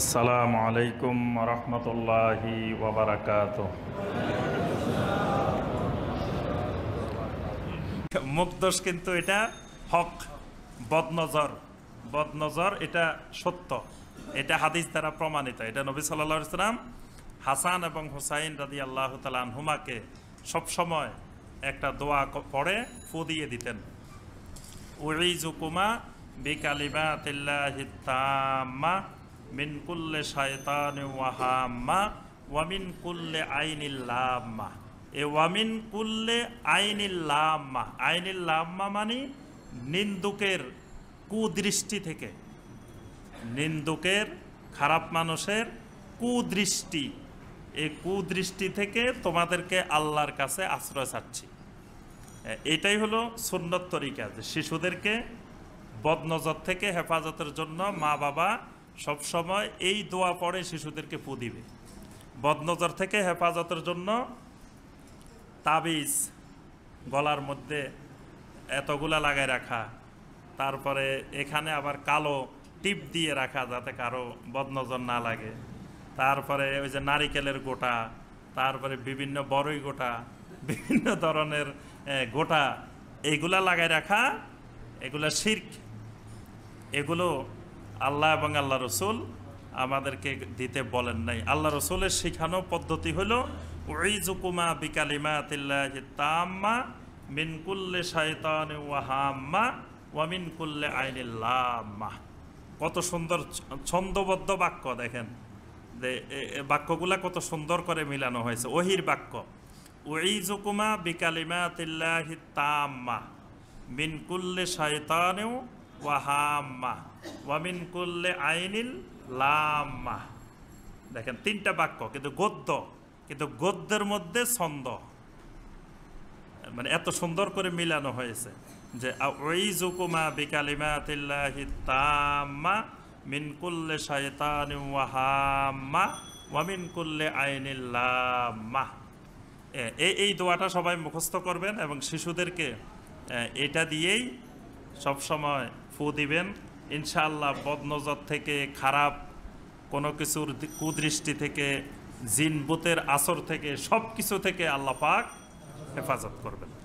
আসসালামু আলাইকুম রহমতুল্লাহি ওবরাকাত মুখদোষ কিন্তু এটা হক বদনজর বদনজর এটা সত্য এটা হাদিস দ্বারা প্রমাণিত এটা নবী সাল্লা ইসলাম হাসান এবং হুসাইন রাজি আল্লাহ তালানহুমাকে সবসময় একটা দোয়া পড়ে ফু দিয়ে দিতেন উড়ি জুকুমা বিকালিমা তিল্লাহিতাম্মা মিন কুল্লে শয়তান ওয়াহাম্মা ওয়ামিন কুল্লে আইনিল্লাম্মা এ ওয়ামিন কুল্লে আইনিল্লাম্মা আইনিল্লাম্মা মানে নিন্দুকের কুদৃষ্টি থেকে নিন্দুকের খারাপ মানুষের কুদৃষ্টি এই কুদৃষ্টি থেকে তোমাদেরকে আল্লাহর কাছে আশ্রয় চাচ্ছি এটাই হলো সুন্নত তরিকা যে শিশুদেরকে বদনজর থেকে হেফাজতের জন্য মা বাবা সব সময় এই দোয়া পড়ে শিশুদেরকে পু দিবে বদনজর থেকে হেফাজতের জন্য তাবিজ গলার মধ্যে এতগুলা লাগায় রাখা তারপরে এখানে আবার কালো টিপ দিয়ে রাখা যাতে কারো বদনজর না লাগে তারপরে ওই যে নারিকেলের গোটা তারপরে বিভিন্ন বড়ই গোটা বিভিন্ন ধরনের গোটা এগুলা লাগায় রাখা এগুলা শির্ক এগুলো আল্লাহ এবং আল্লাহ রসুল আমাদেরকে দিতে বলেন নাই আল্লাহ রসুলের শেখানো পদ্ধতি হল জুকুমা বিকালিমা তাম্মা মিনকুল্লে শায়তান ওয়াহাম্মা ওয়ামিনকুল্লে আইনিল্লাম্মা কত সুন্দর ছন্দবদ্ধ বাক্য দেখেন বাক্যগুলা কত সুন্দর করে মিলানো হয়েছে ওহির বাক্য ওই জুকুমা বিকালিমা তিল্লাহি তাম্মা মিনকুল্লে শায়তানেও ওয়াহাম্মা ওয়ামিন কুল্লে আইনিল লাম্মা দেখেন তিনটা বাক্য কিন্তু গদ্য কিন্তু গদ্যের মধ্যে ছন্দ মানে এত সুন্দর করে মিলানো হয়েছে যে ওই জুকুমা বিকালিমা তিল্লাহি তাম্মা মিন মিনকুল্লে শায়তান ওয়াহাম্মা ওয়ামিন ওয়ামিনকুল্লে আইনিল্লাম্মা এই এই দোয়াটা সবাই মুখস্থ করবেন এবং শিশুদেরকে এটা দিয়েই সবসময় ফু দিবেন ইনশাআল্লাহ বদনজর থেকে খারাপ কোনো কিছুর কুদৃষ্টি থেকে জিনবুতের আসর থেকে সব কিছু থেকে আল্লাহ পাক হেফাজত করবেন